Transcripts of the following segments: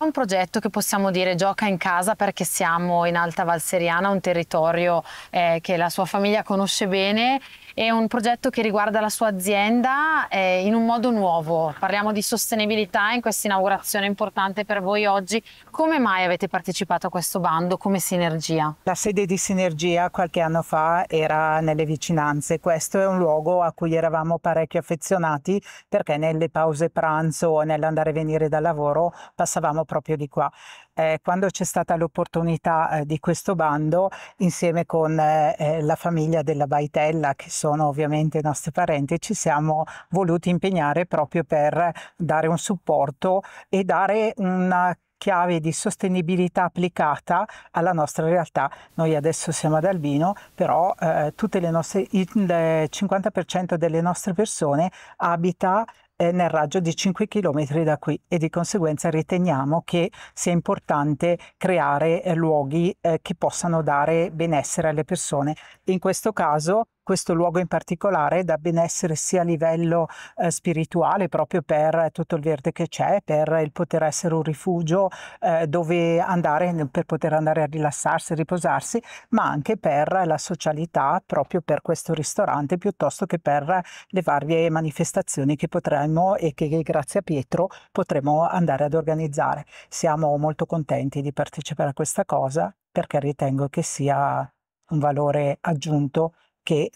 È un progetto che possiamo dire gioca in casa perché siamo in Alta Val un territorio eh, che la sua famiglia conosce bene. È un progetto che riguarda la sua azienda eh, in un modo nuovo. Parliamo di sostenibilità in questa inaugurazione importante per voi oggi. Come mai avete partecipato a questo bando come Sinergia? La sede di Sinergia qualche anno fa era nelle vicinanze. Questo è un luogo a cui eravamo parecchio affezionati perché nelle pause pranzo o nell'andare e venire dal lavoro passavamo proprio di qua. Eh, quando c'è stata l'opportunità eh, di questo bando, insieme con eh, eh, la famiglia della Baitella, che sono ovviamente i nostri parenti, ci siamo voluti impegnare proprio per dare un supporto e dare una chiave di sostenibilità applicata alla nostra realtà. Noi adesso siamo ad Albino, però eh, nostre, il 50% delle nostre persone abita eh, nel raggio di 5 km da qui e di conseguenza riteniamo che sia importante creare eh, luoghi eh, che possano dare benessere alle persone. In questo caso questo luogo in particolare da benessere sia a livello eh, spirituale, proprio per tutto il verde che c'è, per il poter essere un rifugio eh, dove andare, per poter andare a rilassarsi, e riposarsi, ma anche per la socialità, proprio per questo ristorante, piuttosto che per le varie manifestazioni che potremmo e che grazie a Pietro potremo andare ad organizzare. Siamo molto contenti di partecipare a questa cosa perché ritengo che sia un valore aggiunto che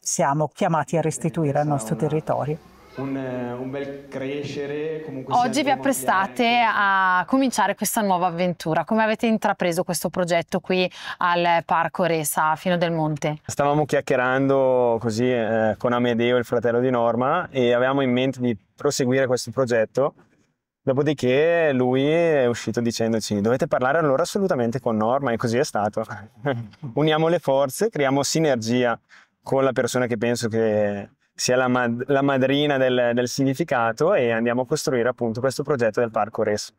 siamo chiamati a restituire al eh, nostro territorio. Un, eh, un, bel crescere. Comunque Oggi vi apprestate a cominciare questa nuova avventura. Come avete intrapreso questo progetto qui al Parco Resa Fino del Monte? Stavamo chiacchierando così eh, con Amedeo, il fratello di Norma, e avevamo in mente di proseguire questo progetto Dopodiché lui è uscito dicendoci dovete parlare allora assolutamente con Norma e così è stato. Uniamo le forze, creiamo sinergia con la persona che penso che sia la, mad- la madrina del, del, significato e andiamo a costruire appunto questo progetto del Parco Res.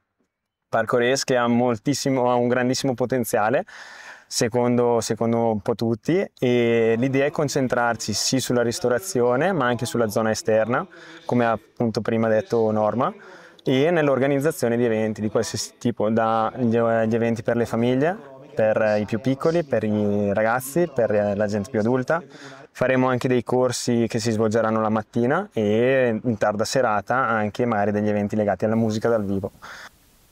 Parco Res che ha, ha un grandissimo potenziale Secondo, secondo, un po' tutti e l'idea è concentrarci sì sulla ristorazione ma anche sulla zona esterna come ha appunto prima detto Norma e nell'organizzazione di eventi di qualsiasi tipo, dagli eh, eventi per le famiglie, per eh, i più piccoli, per i ragazzi, per eh, la gente più adulta. Faremo anche dei corsi che si svolgeranno la mattina e in tarda serata anche magari degli eventi legati alla musica dal vivo.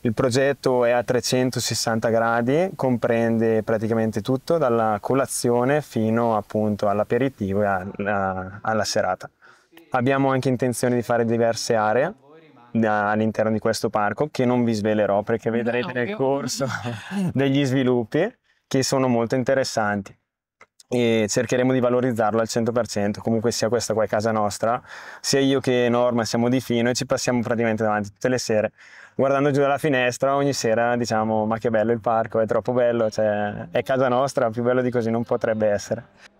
Il progetto è a 360 gradi, comprende praticamente tutto, dalla colazione fino appunto all'aperitivo e alla, alla serata. Abbiamo anche intenzione di fare diverse aree, all'interno di questo parco che non vi svelerò perché vedrete no, nel corso degli sviluppi che sono molto interessanti e cercheremo di valorizzarlo al 100%, comunque sia questa qua è casa nostra, sia io che Norma siamo di Fino e ci passiamo praticamente davanti tutte le sere, guardando giù dalla finestra ogni sera diciamo ma che bello il parco, è troppo bello, cioè, è casa nostra, più bello di così non potrebbe essere.